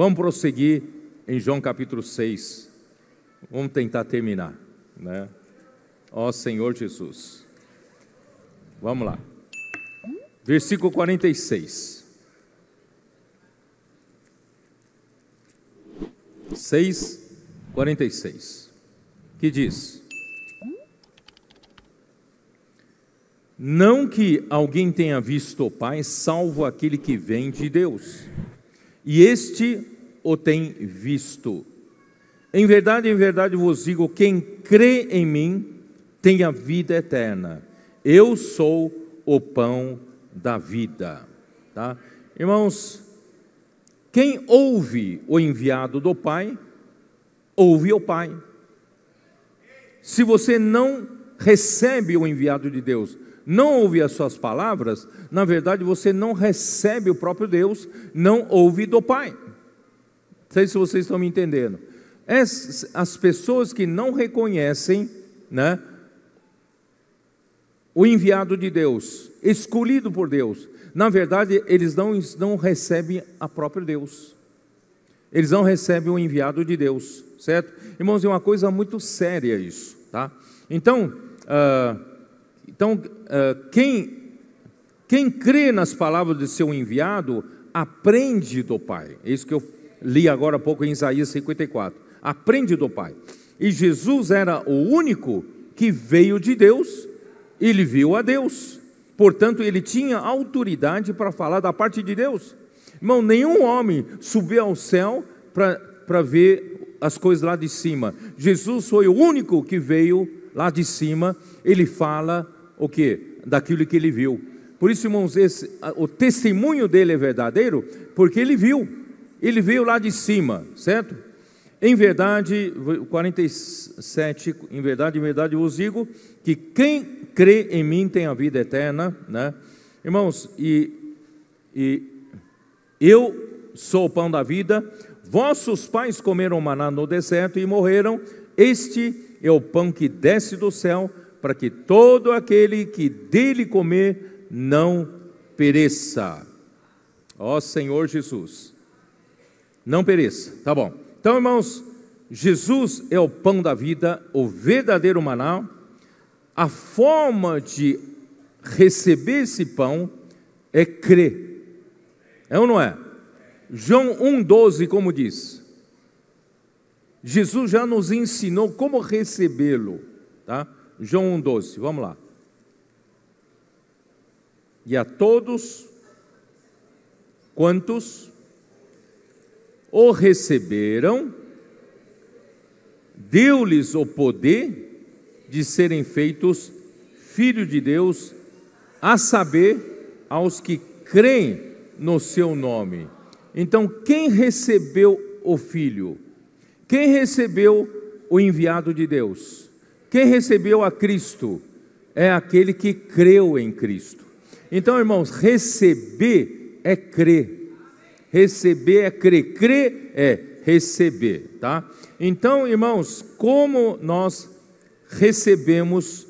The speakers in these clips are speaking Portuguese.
Vamos prosseguir em João capítulo 6. Vamos tentar terminar, né? Ó Senhor Jesus. Vamos lá. Versículo 46. 6, 46. Que diz: Não que alguém tenha visto o Pai, salvo aquele que vem de Deus. E este o tem visto. Em verdade, em verdade vos digo: quem crê em mim tem a vida eterna. Eu sou o pão da vida. Tá? Irmãos, quem ouve o enviado do Pai, ouve o Pai. Se você não recebe o enviado de Deus, não ouve as suas palavras, na verdade você não recebe o próprio Deus, não ouve do Pai. Não sei se vocês estão me entendendo. As pessoas que não reconhecem né, o enviado de Deus, escolhido por Deus, na verdade, eles não, não recebem a própria Deus. Eles não recebem o enviado de Deus, certo? Irmãos, é uma coisa muito séria isso, tá? Então, uh, então uh, quem, quem crê nas palavras de seu enviado, aprende do Pai. É isso que eu li agora há pouco em Isaías 54. Aprende do Pai. E Jesus era o único que veio de Deus, ele viu a Deus. Portanto, ele tinha autoridade para falar da parte de Deus. Irmão, nenhum homem subiu ao céu para ver as coisas lá de cima. Jesus foi o único que veio lá de cima, ele fala o que? Daquilo que ele viu. Por isso, irmãos, esse, o testemunho dele é verdadeiro, porque ele viu. Ele veio lá de cima, certo? Em verdade, 47, em verdade, em verdade vos digo que quem crê em mim tem a vida eterna, né? Irmãos, e, e eu sou o pão da vida, vossos pais comeram maná no deserto e morreram, este é o pão que desce do céu, para que todo aquele que dele comer não pereça. Ó Senhor Jesus não pereça. Tá bom. Então, irmãos, Jesus é o pão da vida, o verdadeiro maná. A forma de receber esse pão é crer. É ou não é? João 1,12, como diz? Jesus já nos ensinou como recebê-lo. Tá? João 1,12, vamos lá. E a todos quantos o receberam, deu-lhes o poder de serem feitos filhos de Deus, a saber, aos que creem no seu nome. Então, quem recebeu o filho? Quem recebeu o enviado de Deus? Quem recebeu a Cristo? É aquele que creu em Cristo. Então, irmãos, receber é crer receber é crer, crer é receber, tá? Então, irmãos, como nós recebemos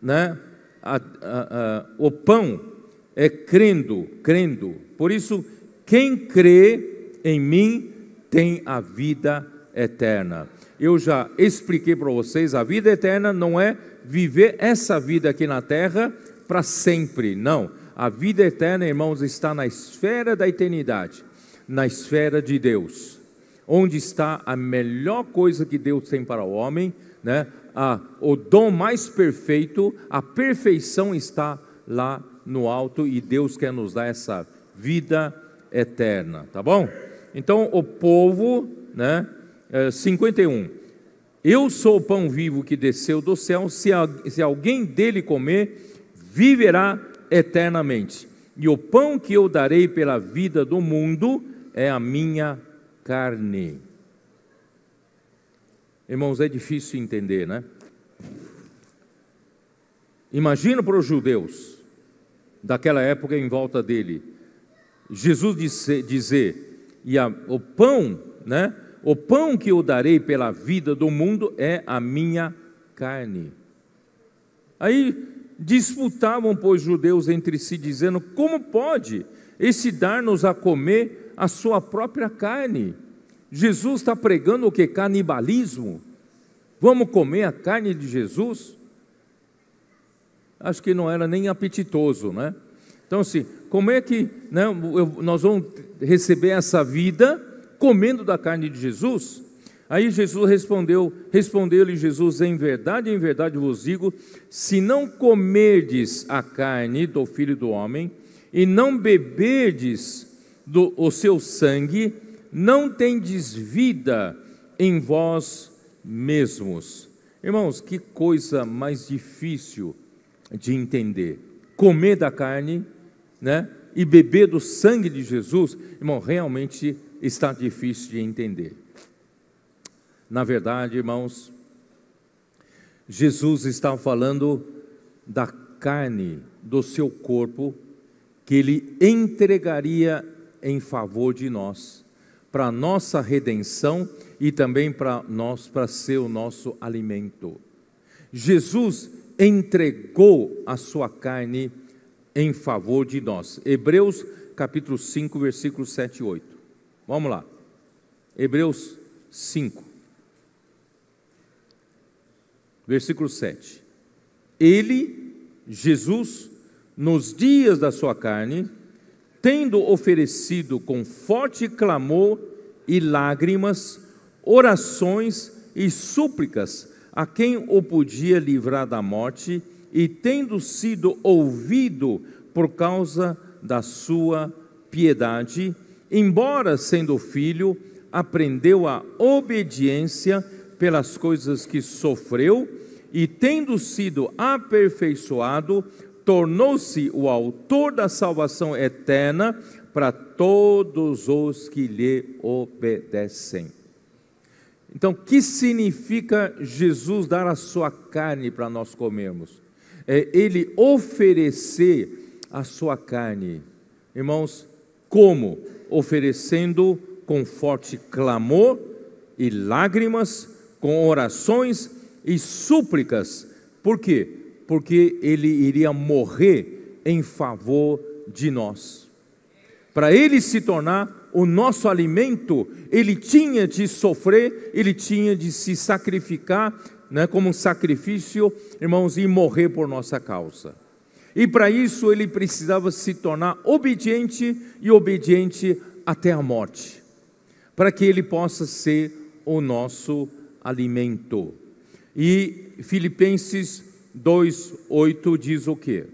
né, a, a, a, o pão é crendo, crendo. Por isso, quem crê em mim tem a vida eterna. Eu já expliquei para vocês, a vida eterna não é viver essa vida aqui na terra para sempre, não. A vida eterna, irmãos, está na esfera da eternidade, na esfera de Deus, onde está a melhor coisa que Deus tem para o homem, né? o dom mais perfeito, a perfeição está lá no alto e Deus quer nos dar essa vida eterna, tá bom? Então o povo, né? É, 51. Eu sou o pão vivo que desceu do céu, se, se alguém dele comer, viverá eternamente. E o pão que eu darei pela vida do mundo é a minha carne. Irmãos, é difícil entender, né? Imagina para os judeus, daquela época em volta dele, Jesus disse, dizer: e a, o pão, né? O pão que eu darei pela vida do mundo é a minha carne. Aí Disputavam, pois, judeus entre si, dizendo: Como pode esse dar-nos a comer a sua própria carne? Jesus está pregando o que? Canibalismo? Vamos comer a carne de Jesus? Acho que não era nem apetitoso, né? Então, assim, como é que né, nós vamos receber essa vida comendo da carne de Jesus? Aí Jesus respondeu, respondeu-lhe Jesus: Em verdade, em verdade vos digo, se não comerdes a carne do filho do homem e não beberdes do, o seu sangue, não tendes vida em vós mesmos. Irmãos, que coisa mais difícil de entender. Comer da carne, né? E beber do sangue de Jesus, irmão, realmente está difícil de entender. Na verdade, irmãos, Jesus está falando da carne do seu corpo que ele entregaria em favor de nós, para nossa redenção e também para nós para ser o nosso alimento. Jesus entregou a sua carne em favor de nós. Hebreus capítulo 5, versículos 7 e 8. Vamos lá. Hebreus 5 versículo 7. Ele, Jesus, nos dias da sua carne, tendo oferecido com forte clamor e lágrimas, orações e súplicas a quem o podia livrar da morte, e tendo sido ouvido por causa da sua piedade, embora sendo filho, aprendeu a obediência pelas coisas que sofreu, e tendo sido aperfeiçoado, tornou-se o autor da salvação eterna para todos os que lhe obedecem. Então, o que significa Jesus dar a sua carne para nós comermos? É ele oferecer a sua carne. Irmãos, como? Oferecendo com forte clamor e lágrimas com orações e súplicas. Por quê? Porque ele iria morrer em favor de nós. Para ele se tornar o nosso alimento, ele tinha de sofrer, ele tinha de se sacrificar, né, como um sacrifício, irmãos, e morrer por nossa causa. E para isso ele precisava se tornar obediente e obediente até a morte, para que ele possa ser o nosso alimento. E Filipenses 2:8 diz o quê?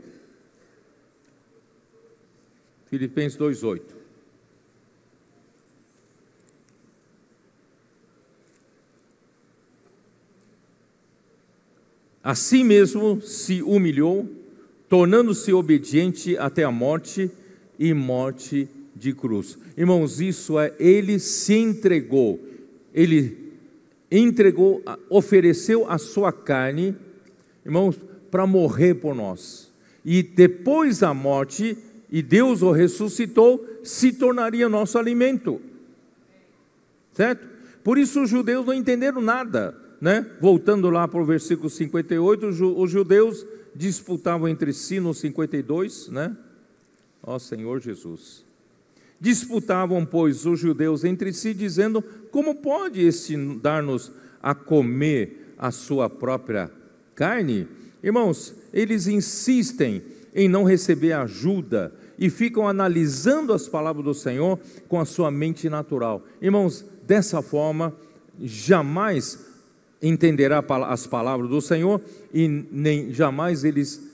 Filipenses 2:8 Assim mesmo se humilhou, tornando-se obediente até a morte e morte de cruz. Irmãos, isso é, ele se entregou, ele entregou, ofereceu a sua carne, irmãos, para morrer por nós. E depois da morte, e Deus o ressuscitou, se tornaria nosso alimento. Certo? Por isso os judeus não entenderam nada, né? Voltando lá para o versículo 58, os judeus disputavam entre si no 52, né? Ó Senhor Jesus. Disputavam, pois, os judeus entre si, dizendo: Como pode este dar-nos a comer a sua própria carne? Irmãos, eles insistem em não receber ajuda e ficam analisando as palavras do Senhor com a sua mente natural. Irmãos, dessa forma, jamais entenderá as palavras do Senhor e nem jamais eles,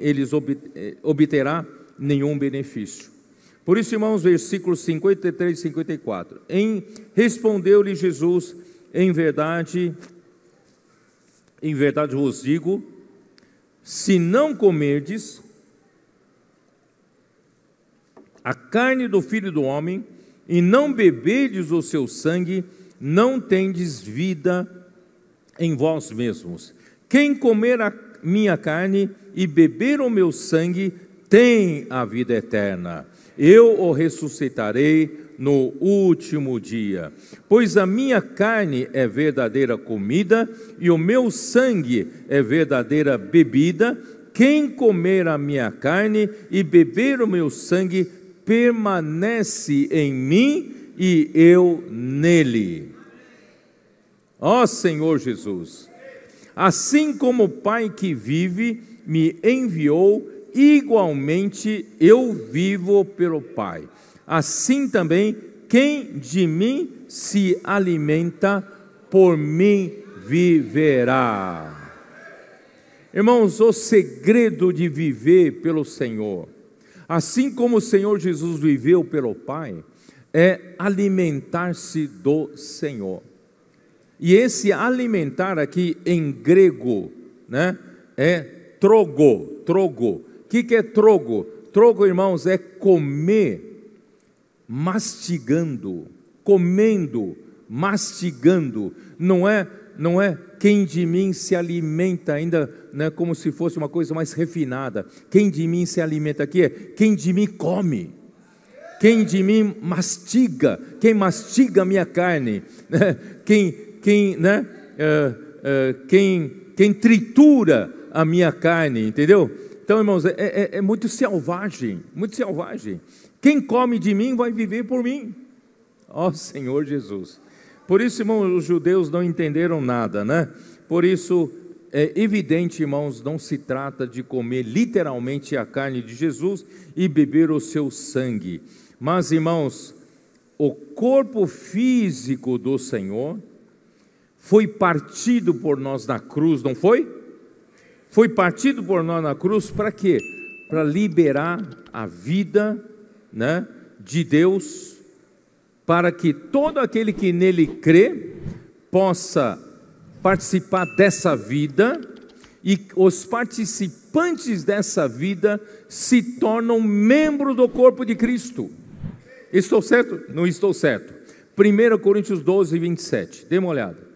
eles eh, obterá nenhum benefício. Por isso, irmãos, versículos 53 e 54. Em respondeu-lhe Jesus: Em verdade, em verdade vos digo, se não comerdes a carne do filho do homem e não bebedes o seu sangue, não tendes vida em vós mesmos. Quem comer a minha carne e beber o meu sangue tem a vida eterna eu o ressuscitarei no último dia. Pois a minha carne é verdadeira comida e o meu sangue é verdadeira bebida. Quem comer a minha carne e beber o meu sangue permanece em mim e eu nele. Ó Senhor Jesus, assim como o Pai que vive me enviou, igualmente eu vivo pelo Pai. Assim também, quem de mim se alimenta, por mim viverá. Irmãos, o segredo de viver pelo Senhor, assim como o Senhor Jesus viveu pelo Pai, é alimentar-se do Senhor. E esse alimentar aqui em grego, né, é trogo, trogo, que, que é trogo? Trogo, irmãos, é comer, mastigando, comendo, mastigando. Não é, não é quem de mim se alimenta, ainda né, como se fosse uma coisa mais refinada. Quem de mim se alimenta aqui é quem de mim come quem de mim mastiga, quem mastiga a minha carne, né? quem, quem, né? Uh, uh, quem, quem tritura a minha carne, entendeu? Então, irmãos, é, é, é muito selvagem, muito selvagem. Quem come de mim vai viver por mim. Ó oh, Senhor Jesus. Por isso, irmãos, os judeus não entenderam nada, né? Por isso, é evidente, irmãos, não se trata de comer literalmente a carne de Jesus e beber o seu sangue. Mas, irmãos, o corpo físico do Senhor foi partido por nós na cruz, não foi? Foi partido por nós na cruz para quê? Para liberar a vida né, de Deus, para que todo aquele que nele crê possa participar dessa vida e os participantes dessa vida se tornam membro do corpo de Cristo. Estou certo? Não estou certo. 1 Coríntios 12, 27. Dê uma olhada.